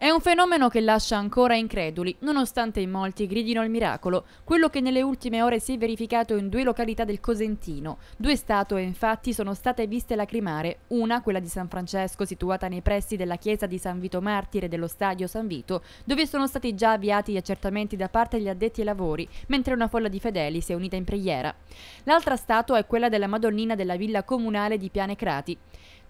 È un fenomeno che lascia ancora increduli, nonostante in molti gridino il miracolo, quello che nelle ultime ore si è verificato in due località del Cosentino. Due statue infatti sono state viste lacrimare, una, quella di San Francesco, situata nei pressi della chiesa di San Vito Martire dello stadio San Vito, dove sono stati già avviati gli accertamenti da parte degli addetti ai lavori, mentre una folla di fedeli si è unita in preghiera. L'altra statua è quella della Madonnina della villa comunale di Pianecrati.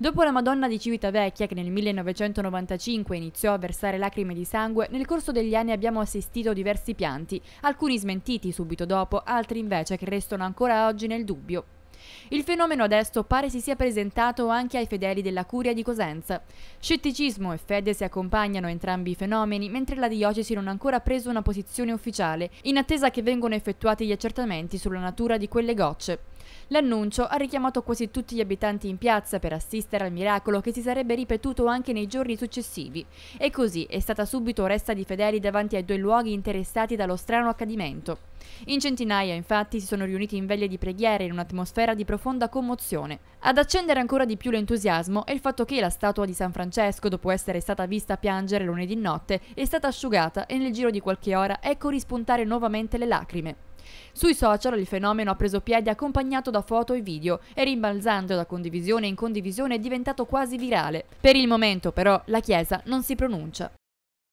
Dopo la Madonna di Civitavecchia, che nel 1995 iniziò a versare lacrime di sangue, nel corso degli anni abbiamo assistito a diversi pianti, alcuni smentiti subito dopo, altri invece che restano ancora oggi nel dubbio. Il fenomeno adesso pare si sia presentato anche ai fedeli della curia di Cosenza. Scetticismo e fede si accompagnano a entrambi i fenomeni, mentre la diocesi non ha ancora preso una posizione ufficiale, in attesa che vengano effettuati gli accertamenti sulla natura di quelle gocce. L'annuncio ha richiamato quasi tutti gli abitanti in piazza per assistere al miracolo che si sarebbe ripetuto anche nei giorni successivi e così è stata subito resta di fedeli davanti ai due luoghi interessati dallo strano accadimento. In centinaia infatti si sono riuniti in veglia di preghiere in un'atmosfera di profonda commozione. Ad accendere ancora di più l'entusiasmo è il fatto che la statua di San Francesco, dopo essere stata vista piangere lunedì notte, è stata asciugata e nel giro di qualche ora ecco rispuntare nuovamente le lacrime. Sui social il fenomeno ha preso piede accompagnato da foto e video e rimbalzando da condivisione in condivisione è diventato quasi virale. Per il momento però la Chiesa non si pronuncia.